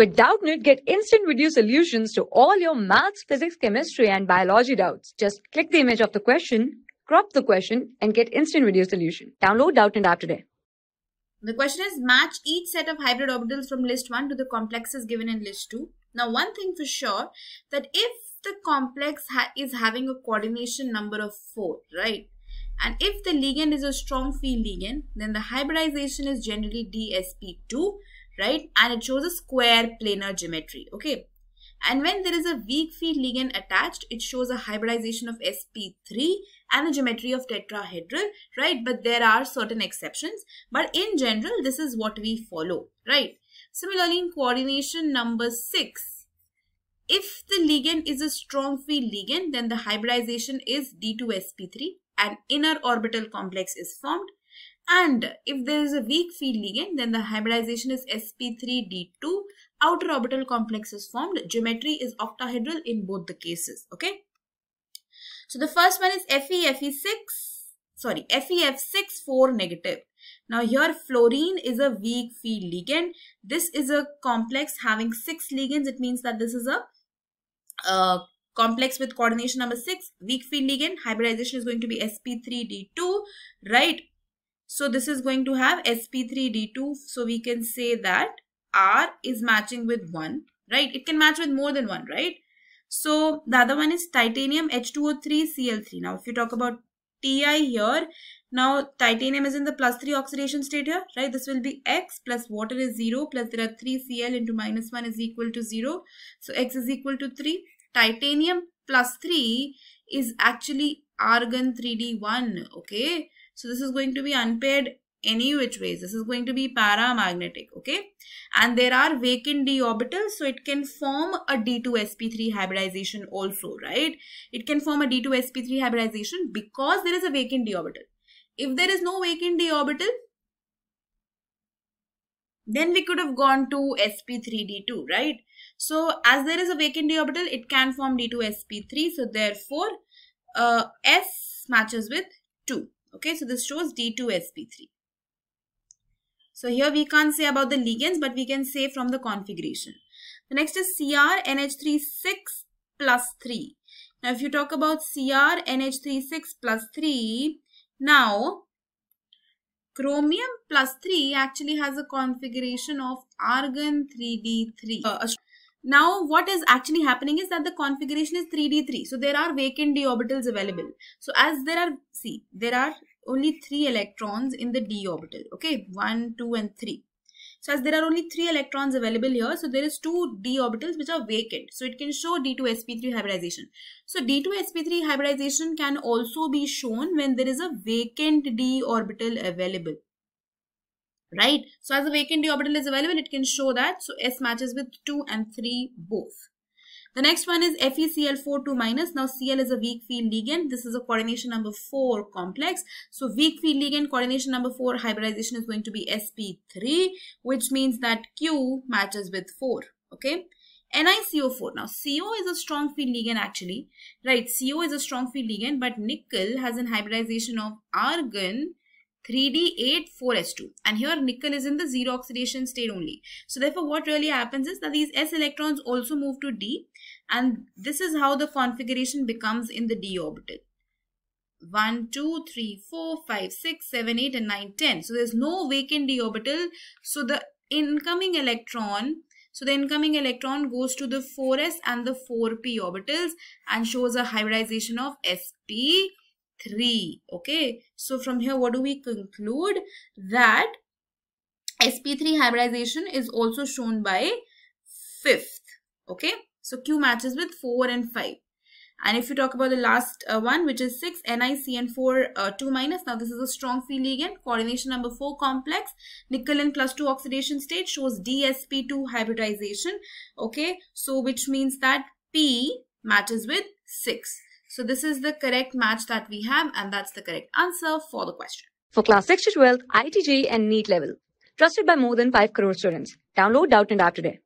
With Doubtnit, get instant video solutions to all your maths, physics, chemistry, and biology doubts. Just click the image of the question, crop the question, and get instant video solution. Download Doubtnit app today. The question is match each set of hybrid orbitals from list 1 to the complexes given in list 2. Now one thing for sure that if the complex ha is having a coordination number of 4, right? And if the ligand is a strong field ligand, then the hybridization is generally DsP2 right? And it shows a square planar geometry, okay? And when there is a weak field ligand attached, it shows a hybridization of sp3 and a geometry of tetrahedral, right? But there are certain exceptions. But in general, this is what we follow, right? Similarly, in coordination number 6, if the ligand is a strong field ligand, then the hybridization is D2sp3 an inner orbital complex is formed and if there is a weak field ligand, then the hybridization is sp3d2. Outer orbital complex is formed. Geometry is octahedral in both the cases. Okay. So the first one is FeFe6. Sorry, FeF6 negative. Now here fluorine is a weak field ligand. This is a complex having six ligands. It means that this is a uh, complex with coordination number 6, weak field ligand, hybridization is going to be sp3d2, right? So this is going to have sp3d2. So we can say that r is matching with 1, right? It can match with more than 1, right? So the other one is titanium H2O3Cl3. Now if you talk about Ti here, now titanium is in the plus 3 oxidation state here, right? This will be X plus water is 0 plus there are 3 Cl into minus 1 is equal to 0. So X is equal to 3. Titanium plus 3 is actually argon 3D1, okay? So this is going to be unpaired any which ways. This is going to be paramagnetic, okay? And there are vacant d orbitals, so it can form a d2sp3 hybridization also, right? It can form a d2sp3 hybridization because there is a vacant d orbital. If there is no vacant d orbital, then we could have gone to sp3d2, right? So as there is a vacant d orbital, it can form d2sp3, so therefore uh, s matches with 2. Okay, so this shows D2sp3. So here we can't say about the ligands, but we can say from the configuration. The next is Cr plus 3. Now if you talk about Cr plus 3, now chromium plus 3 actually has a configuration of argon 3D3. Uh, now what is actually happening is that the configuration is 3d3. So there are vacant d orbitals available. So as there are, see, there are only 3 electrons in the d orbital. Okay, 1, 2 and 3. So as there are only 3 electrons available here, so there is 2 d orbitals which are vacant. So it can show d2sp3 hybridization. So d2sp3 hybridization can also be shown when there is a vacant d orbital available right? So as a vacant d orbital is available, it can show that. So S matches with 2 and 3 both. The next one is FeCl42 minus. Now Cl is a weak field ligand. This is a coordination number 4 complex. So weak field ligand coordination number 4 hybridization is going to be sp3 which means that Q matches with 4. Okay. NiCO4. Now CO is a strong field ligand actually. Right. CO is a strong field ligand but nickel has an hybridization of argon 3d8,4s2. And here nickel is in the zero oxidation state only. So therefore what really happens is that these s electrons also move to d and this is how the configuration becomes in the d orbital. 1, 2, 3, 4, 5, 6, 7, 8 and 9, 10. So there's no vacant d orbital. So the incoming electron so the incoming electron goes to the 4s and the 4p orbitals and shows a hybridization of sp 3 okay so from here what do we conclude that sp3 hybridization is also shown by fifth okay so q matches with 4 and 5 and if you talk about the last uh, one which is 6 nicn4 uh, 2 minus now this is a strong free ligand coordination number 4 complex in 2 oxidation state shows dsp2 hybridization okay so which means that p matches with 6 so this is the correct match that we have and that's the correct answer for the question. For class 6 to 12, ITG and NEET level. Trusted by more than 5 crore students. Download Doubt and App today.